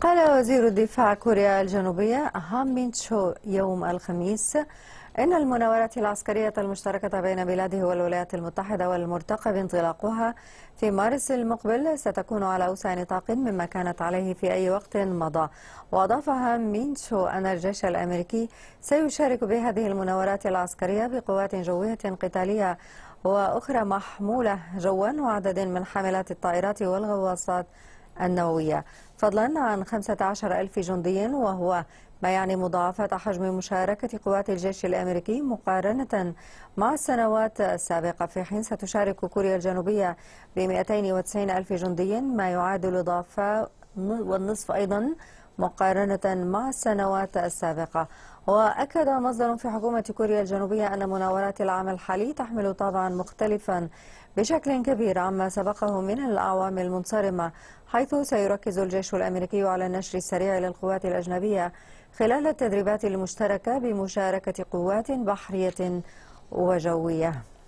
قال وزير الدفاع كوريا الجنوبية هام مين تشو يوم الخميس إن المناورات العسكرية المشتركة بين بلاده والولايات المتحدة والمرتقب انطلاقها في مارس المقبل ستكون على أوسع نطاق مما كانت عليه في أي وقت مضى وأضاف هام مين تشو أن الجيش الأمريكي سيشارك بهذه المناورات العسكرية بقوات جوية قتالية وأخرى محمولة جوا وعدد من حاملات الطائرات والغواصات النووية فضلا عن 15 ألف جندي وهو ما يعني مضاعفة حجم مشاركة قوات الجيش الأمريكي مقارنة مع السنوات السابقة في حين ستشارك كوريا الجنوبية ب 290 ألف جندي ما يعادل ضعف والنصف أيضا مقارنة مع السنوات السابقة وأكد مصدر في حكومة كوريا الجنوبية أن مناورات العام الحالي تحمل طابعا مختلفا بشكل كبير عما سبقه من الأعوام المنصرمة حيث سيركز الجيش الأمريكي على النشر السريع للقوات الأجنبية خلال التدريبات المشتركة بمشاركة قوات بحرية وجوية